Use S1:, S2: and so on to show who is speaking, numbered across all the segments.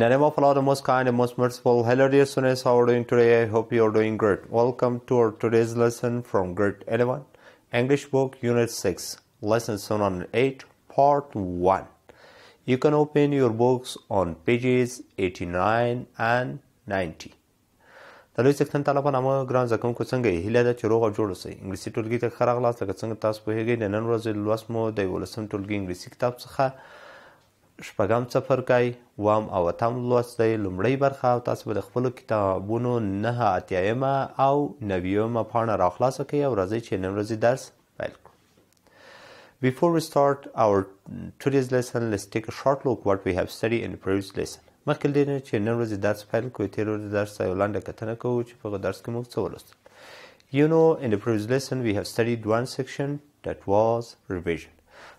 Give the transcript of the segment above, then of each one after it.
S1: In the name of Allah, the most kind and most merciful, hello dear students, how are you doing today? I hope you are doing great. Welcome to our today's lesson from Grade 11, English Book, Unit 6, Lesson 708, Part 1. You can open your books on pages 89 and 90. د لوی سکتن تعالی په نامه ګران زکم کو څنګه هیله ده چې روغ او جوړ اوسئ انګلیسي ټولګي ته ښه راغلاست لکه څنګه تاسو پوهیږئ د نن ورځې is مو د یولسم ټولګي انګلیسي کتاب څخه شپږم څپرکی اووم او اتم لوست دی لومړۍ برخه او تاسو به د خپلو کتابونو نهه اتیایمه او نویمه پاڼه راخلاصه کوئ او راځئ چې نن ورځې درس پیل کړو Before we start our today's lesson, let's take a short look what we have studied in the previous lesson. مخکې دې نه چې نن ورځې درس پیل کړو تېر ورځې درس یو لنډه کتنه کوو چې په درس کې موږ څه ولوستل You know, in the previous lesson, we have studied one section that was revision.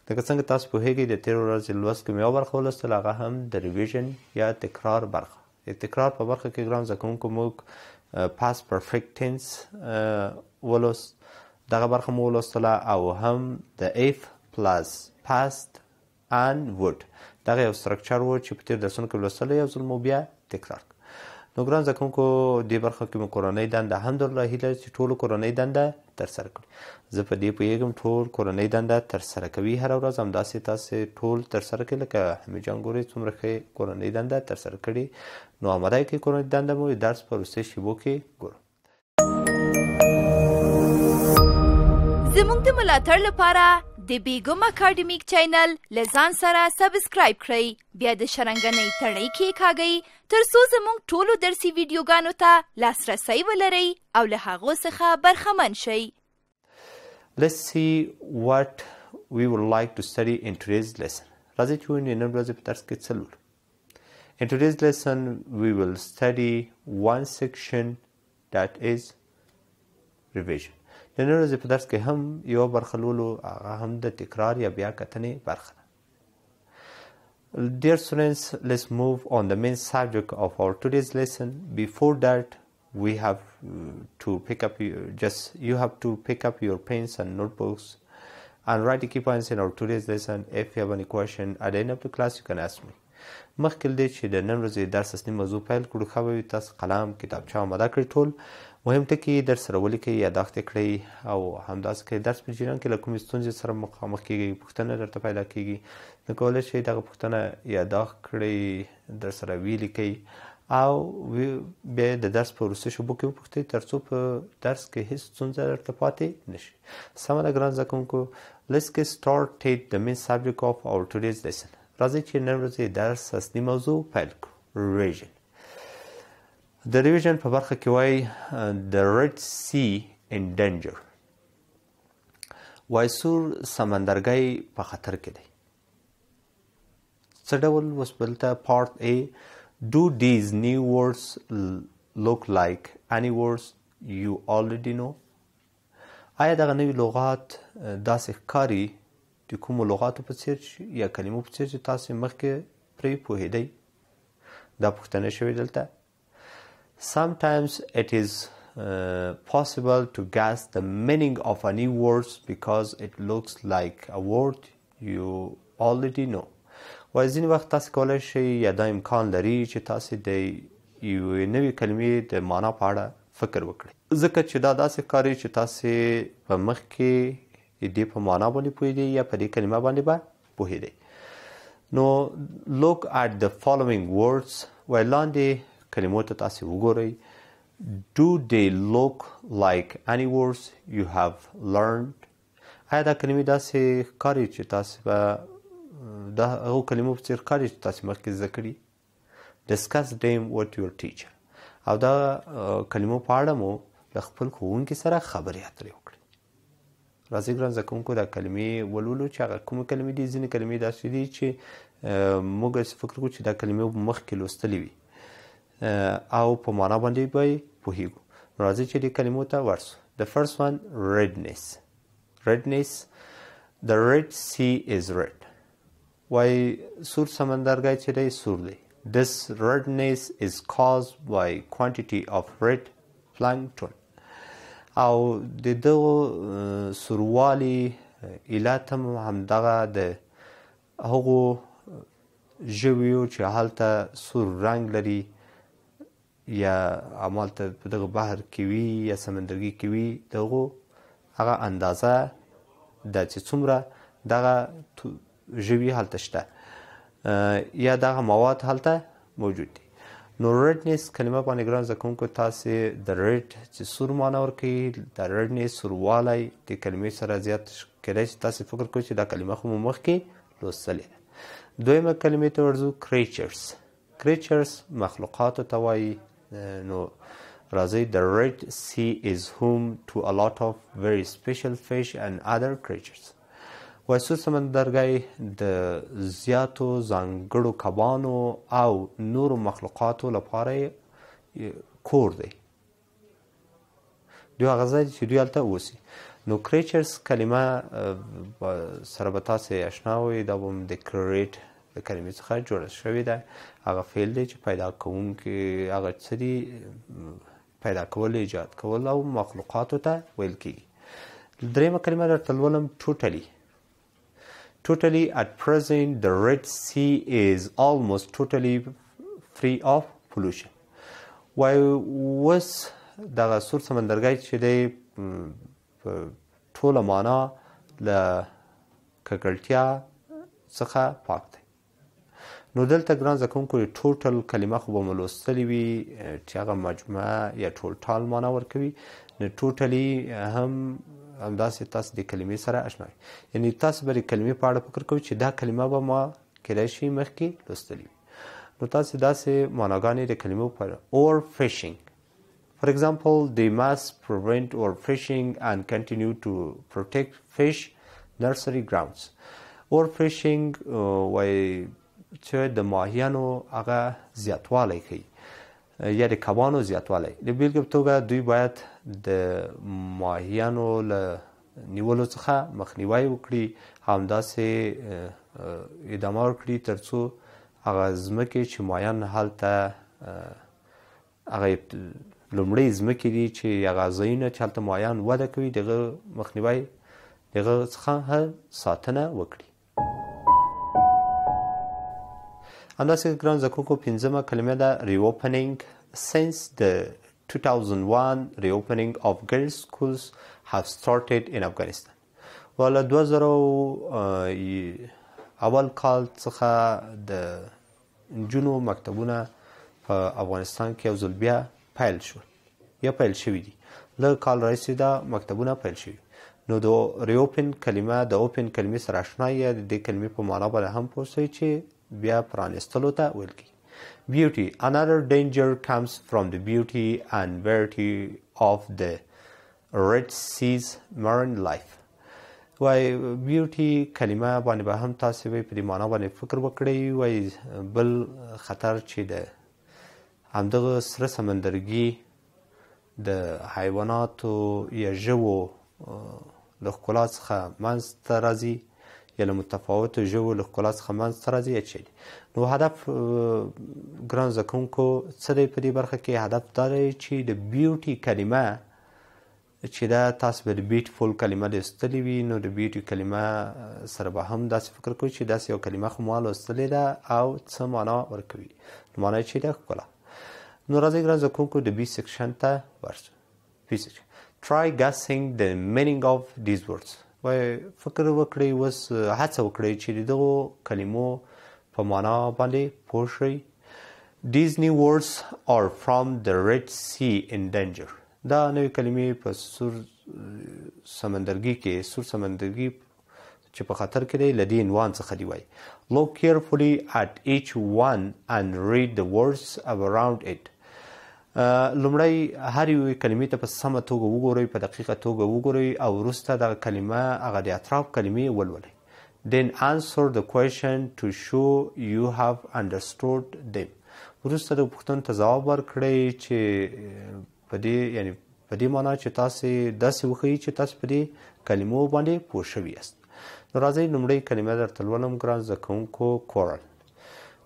S1: لکه څنګه تاسو په هیګي د تیر ورځې لوست کې یو برخه ولسته هغه هم د ریویژن یا تکرار برخه د تکرار په برخه کې ګرام ځکونکو موږ پاس پرفیکټ ټینس ولست دغه برخه مو ولسته او هم د اف پلس پاست ان وډ دغه یو سټرکچر و چې په تیر درسونو کې لوستل یو ځل مو بیا تکرار نو ګران زکونکو دې برخه کې مو کورنۍ دنده الحمدلله هیله چې ټول کورنۍ دنده ترسره کړي زه په دې پوهېږم ټول کورنۍ دنده ترسره کوي هره ورځ همداسې تاسې ټول ترسره کوي لکه حمید جان ګورې څومره ښه کورنۍ دنده ترسره کړي نو آمده کې کورنۍ دنده مو درس په وروستۍ شیبو کې ګورو زموږ د ملاتړ لپاره د بیګم اکاډمیک چینل لزان سره سبسکرایب کړئ بیا د شرنګنۍ تړۍ کې کاږئ ترڅو زموږ ټولو درسي ویډیوګانو ته لاسرسی ولرئ او له هغو څخه برخمن شئ Let's see what we would like to study in today's lesson. راځئ چې ونې نن ورځې په درس کې څلور In today's lesson, we will study one section that is revision. د نن ورځې په درس کې هم یو برخه لولو هغه هم د تکرار یا بیا کتنې برخه Dear students, let's move on the main subject of our today's lesson. Before that, we have uh, to pick up your, just you have to pick up your pens and notebooks and write the key points in our today's lesson. If you have any question at the end of the class, you can ask me. مخکې دې چې د نن ورځې درس اسني موضوع پیل کړو تاسو قلم کتابچه آماده کړئ ټول مهم ټکي در سره ولیکئ یاداښت کړئ او همداسې که درس په جریان کې له کومې ستونزې سره مخامخ کیږئ پوښتنه درته پیدا کیږي نو کولی شئ دغه پوښتنه یاداښت کړئ در سره ولیکئ او بیا د درس په وروستي شوبو کې وپوښتئ تر څو په درس کې هیڅ ستونزه درته پاتې نه شي سمه ده ګران زده کوونکو لیټس کې سټارټ د مین سبجیکټ آف اور ټوډیز لیسن راځئ چې نن ورځې درس اصلي موضوع پیل کړو ریژن د ریویژن په برخه کې وای د ریډ سی ان ډینجر وای سور سمندرګي په خطر کې دی څه ډول اوس بلته پارت ا ډو دیز نیو ورډز لوک لایک اني ورډز یو الریډي نو آیا دغه نوې لغات داسې ښکاری د کومو لغاتو په څیر یا کلمو په څیر چې تاسو مخکې پرې پوهیدئ دا پوښتنه شوې دلته Sometimes it is uh, possible to guess the meaning of any word because it looks like a word you already know و ځین وخت تاسو کولای شئ یا دا امکان لري چې تاسو د یو نوې کلمې د معنا په اړه فکر وکړئ ځکه چې دا داسې کاری چې تاسو په مخ کې دې په معنا باندې پوهیږئ یا په دې کلمه باندې به پوهیږئ نو look at the following words ولاندې کلمو ته تاسو وګورئ do they look like any words you have learned آیا دا کلمې داسې ښکاري چې تاسو به دا هغو کلمو په څیر ښکاري چې تاسو مخکې زده کړي discuss them with your teacher او دا کلمو په اړه مو د خپل ښوونکي سره خبرې اترې وکړي راځي ګران زکونکو دا کلمې ولولو چې هغه کوم کلمې دي ځینې کلمې داسې دي چې موږ فکر کوو چې دا کلمې مخکې لوستلې وي او په معنا باندې به پوهیږو راځي چې دې کلمو ته ورسو the first one redness redness the red sea is red why سور سمندرګای چې دی سور دی this redness is caused by quantity of red plankton او د دغه سوروالی علت هم همدغه د هغو ژویو چې هلته سور رنګ لري یا عمالته په دغه بحر کې وي یا سمندرګي کې وي دغه هغه اندازه د چې څومره دغه ژوي هلته شته یا دغه مواد هلته موجود دي نو ریډنس کلمه باندې ګران زکوم کو تاسو د ریډ چې سور معنی ورکړي د ریډنس سوروالی د کلمې سره زیات کله چې تاسو فکر کوئ چې دا کلمه خو مخ کې لوستلې دویمه کلمې ته ورځو کریچرز کریچرز مخلوقات ته وایي نو eh, راځي the red sea is home to a lot of very special fish and other creatures وایسو سمندرګي د زیاتو ځانګړو کبانو او نورو مخلوقاتو لپاره کور دی دوی هغه ځای چې دوی هلته اوسي نو کریچرز کلمه سره به تاسې اشنا وئ دا به هم د کریټ د کلمې څخه جوړه شوې ده هغه فعل دی چې پیدا کوونکی هغه څه دي پیدا کول ایجاد کول او مخلوقاتو ته ویل کیږي درېیمه کلمه درته لولم ټوټلي totally at present the red sea is almost totally free of pollution وای وس دغه سور سمندرګي چې دی ټوله معنا له ککړتیا څخه پاک دی نو دلته ګران زکونکو ټوټل کلمه خو به مو لوستلې وي چې هغه مجموعه یا ټولټال معنا ورکوي نو ټوټلی هم همداسې تاسو د کلمې سره اشنا یعنی تاسو به کلمې په اړه فکر کوئ چې دا کلمه به ما کېدای شي مخکې لوستلې نو تاسو داسې معناګانې د کلمو پر اور فیشینګ For example, they must prevent or fishing and continue to protect fish nursery grounds. اور فیشینګ وای چې د ماهیانو هغه زیاتوالی کوي یا د کبانو زیاتوالی د بیلګې په توګه دوی باید د ماهیانو له نیولو څخه مخنیوی وکړي همداسې ادامه ورکړي تر څو هغه ځمکې چې ماهیان هلته هغه لومړی ځمکې دي چې هغه ځایونه چې هلته ماهیان وده کوي دغه مخنیوی دغه څخه ساتنه وکړي همداسې ګران زکوکو پنځمه کلمه ده reopening since the 2001 reopening of girls schools have started in Afghanistan ول 2000 اول کال څخه د جنو مکتبونه په افغانستان کې یو ځل بیا پیل شو یا پیل شوې دي له کال راځي دا مکتبونه پیل شوي نو د ریوپن کلمه د اوپن کلمې سره آشنا یا د دې کلمې په معنا باندې هم پوه شئ چې بیا پرانستلو ته ویل کیږي beauty another danger comes from the beauty and verity of the red seas marine life وای بیوټي کلمه باندې به هم تاسو به په معنا باندې فکر وکړئ وای بل خطر چې ده همدغه سره سمندرګي د حیواناتو یا ژوو له ښکلا څخه منځ ته راځي یا له متفاوتو ژوو له ښکلا څخه منځته راځي یا چیرې نو هدف ګران زده کوونکو څه دی په دې برخه کې هدف دا دی چې د بیوټي کلمه چې دا تاسو به د بیوټیفول کلمه د استلې وي نو د بیوټي کلمه سره به هم داسې فکر کوئ چې داسې یو کلمه خو مو لوستلې ده او څه معنا ورکوي نو معنا چې دا ښکلا نو راځئ ګران زده کوونکو د بی سیکشن ته ورشو بی سیکشن Try guessing the meaning of these words. وای فکر وکړئ وس هڅه وکړئ چې دغه کلمو په معنا باندې پوه شئ Disney words are from the Red Sea in danger دا نوې کلمې په سور سمندرګي کې سور سمندرګي چې په خطر کې دی لدی عنوان څخه دی وای look carefully at each one and read the words around it لومړی هر یو کلمې ته په سمه توګه وګورئ په دقیقه توګه وګورئ او وروسته دغه کلمه هغه د اطراف کلمې ولولئ then answer the question to show you have understood them وروسته د پوښتنو ته ځواب ورکړئ چې په دې یعنی په دې معنی چې تاسو داسې وخی چې تاسو په دې کلمو باندې پوه شوي یاست نو راځئ لومړۍ کلمه درته لولم ګران زده کوونکو کورل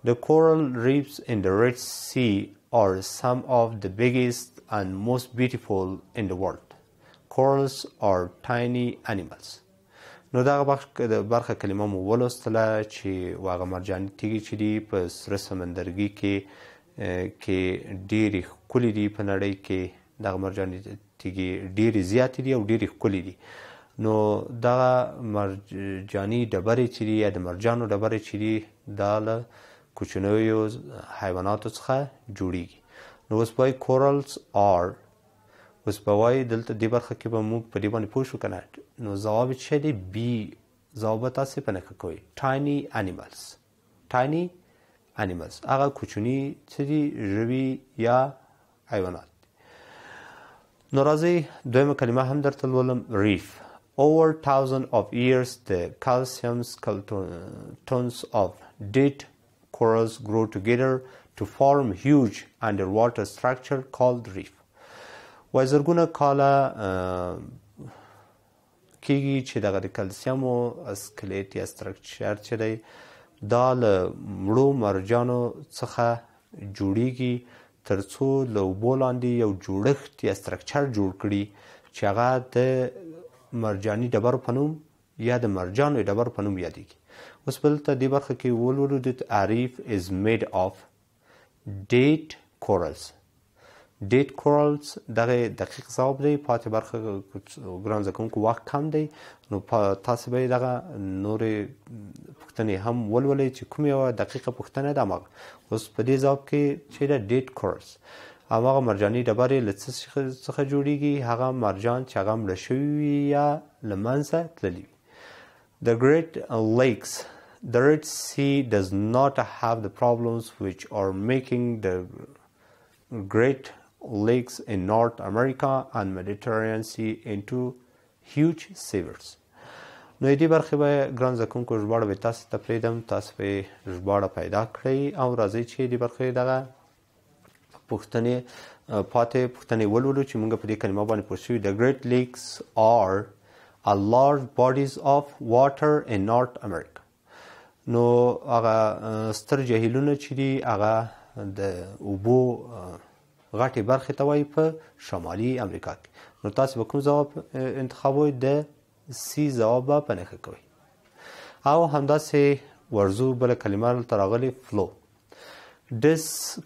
S1: The coral reefs in the Red Sea are some of the biggest and most beautiful in the world corals are tiny animals نو دغه برخه کلمه مو ولوستله چې واغه مرجانی تیږي چې دی په سره سمندرګي کې کې ډېری ښکلي دي په نړۍ کې دغه مرجانی تیږي ډېری زیات دي او ډېری ښکلي دي نو دغه مرجانی ډبرې چې دي یا د مرجانو ډبرې چې دي دا له کوچنیو حیواناتو څخه جوړیږي نو اوس وای کورلز آر اوس په وای دلته دی برخه کې به موږ په دې باندې پوه شو کنه نو جواب چې دی بی جواب تاسو په نه کوي ټاینی انیملز ټاینی انیملز هغه کوچنی چې دی ژوي یا حیوانات نو راځي دویمه کلمه هم درته لولم ریف over thousands of years the calcium skeletons of dead corals grow together to form huge underwater structure called reef وزرګونه کاله کیږي چې دغه د کلسیم او اسکلیټ یا سټرکچر چې دی دا له مړو مرجانو څخه جوړیږي ترڅو له وبولاندې یو جوړښت یا سټرکچر جوړ کړي چې هغه د مرجانی ډبر پنوم یا د مرجانو ډبر پنوم یادېږي اوس بل ته دې برخه کې ولولو د تعریف از میډ اف ډیټ کورلز ډیټ کورلز دغه دقیق ځواب دی پاتې برخه ګران ځکونکو وخت کم دی نو تاسو به دغه نورې پوښتنې هم ولولئ چې کوم یو دقیقه پوښتنه ده موږ اوس په دې ځواب کې چې دا ډیټ کورلز هغه مرجانی ډبرې لڅ څخه جوړیږي هغه مرجان چې هغه مړ شوی یا لمنځه تللی The Great uh, Lakes, the Red Sea does not have the problems which are making the Great Lakes in North America and Mediterranean Sea into huge rivers. نو دې برخه به ګران زکونکو ژباړه به تاسو ته پریدم تاسو به ژباړه پیدا کړئ او راځي چې دې برخه دغه پښتنې پاتې پښتنې ولولو چې موږ په دې کلمه باندې پوښیو د ګریټ لیکس آر a large bodies of water in North America نو هغه ستر جهیلونه چې دی هغه د اوبو غټي برخه ته وای په شمالي امریکا کې نو تاسو به کوم جواب انتخابوي د سی جواب په نه کوي او همداسې ورزو بل کلمه ترغلي فلو this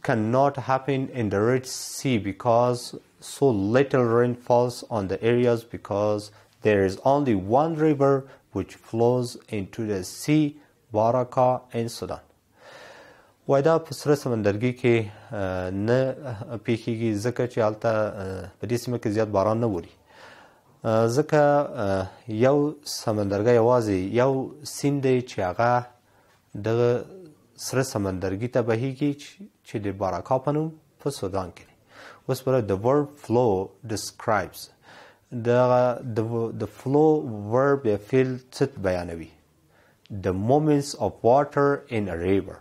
S1: cannot happen in the red sea because so little rain falls on the areas because There is only one river which flows into the sea Baraka in Sudan وای دا په سره سمندرګي کې نه پیخیږي ځکه چې هلته په دې سیمه کې زیات باران نه وري ځکه یو سمندرګي یوازې یو سیند دی چې هغه د سره سمندرګي ته بهیږي چې د باراکا په نوم په سودان کې اوس پر د ورډ فلو ډسکرایبز د د فلو ورب یا فعل څه بیانوي د مومنټس اف واټر ان ا ریور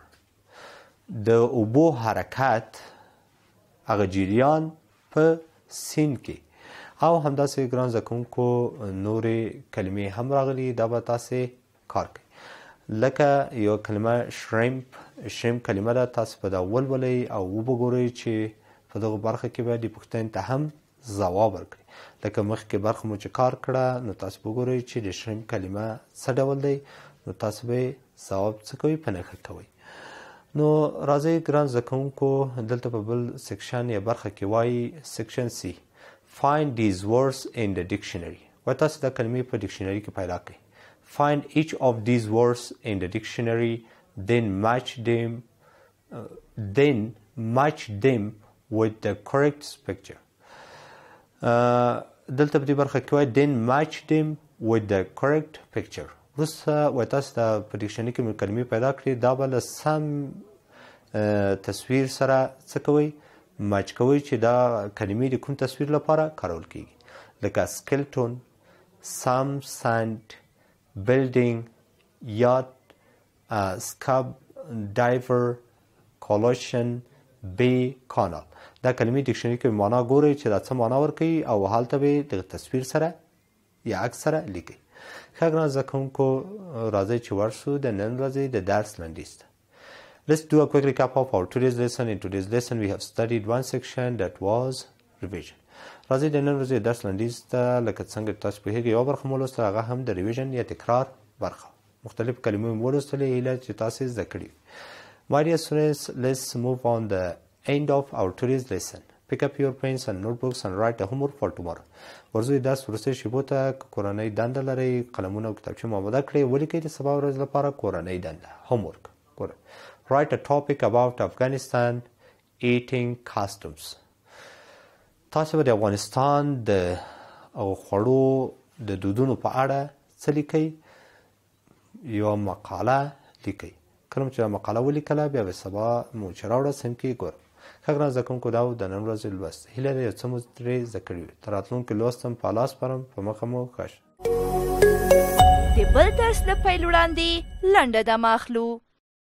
S1: د اوبو حرکت هغه جریان په سین کې او همداسې ګران زکونکو نورې کلمې هم راغلي دا به تاسو کار کوي لکه یو کلمه شریمپ شریم کلمه دا تاسو په دا ولولئ او وبګورئ چې په دغه برخه کې به د پښتون ته هم ځواب ورکړي لکه مخکې برخه مو چې کار کړه نو تاسو وګورئ چې ډیکشنری کلمه څه ډول دی نو تاسو به ثواب څه کوي په نښه کوي نو راځي ګران زکونکو دلته په بل سیکشن یا برخه کې وایي سیکشن سی find these words in the dictionary و تاسو دا کلمې په ډیکشنری کې پیدا کړئ find each of these words in the dictionary then match them uh, then match them with the correct picture دلته په دې برخه کې وای دین ماچ دیم وذ د کریکټ پکچر وروسته وای تاسو د پریکشن کې مې کلمې پیدا کړې دا بل سم تصویر سره څه کوي ماچ کوي چې دا کلمې د کوم تصویر لپاره کارول کیږي لکه سکلټون سام ساند بلډینګ یاد سکاب ډایور کولوشن بی کانال دا کلمې ډکشنری کې معنا ګوري چې دا څه معنا ورکوي او هلته به د تصویر سره یا عکس سره لیکي خګران زکونکو راځي چې ورسو د نن ورځې د درس لندیست Let's do a quick recap of our today's lesson. In today's lesson, we have studied one section that was revision. راځي د نن ورځې درس لندیز ته لکه څنګه تاسو په هغه یو برخه مولوس ته هغه هم د ریویژن یا تکرار برخه مختلف کلمې مولوس ته لې چې تاسو زده کړی My dear students, let's move on the end of our today's lesson. Pick up your pens and notebooks and write the homework for tomorrow. ورځوي داس ورسته شیبو ته کورنۍ دنده لري قلمونه او کتابچې مو آماده کړئ ولیکئ د سبا ورځ لپاره کورنۍ دنده homework write a topic about Afghanistan eating customs تاسو د افغانستان د او خوړو د دودونو په اړه څه لیکئ یو مقاله لیکئ کله چې مقاله ولیکله بیا به سبا مو چې راوړه سم کې ګورم ښه زده کوونکو دا و د نن ورځې لوست هیله ده یو څه مو ترې زده کړي وي تر راتلونکي لوست هم په لاس سپارم په مخه مو ښه د بل درس نه پیل وړاندې لنډه دمه اخلو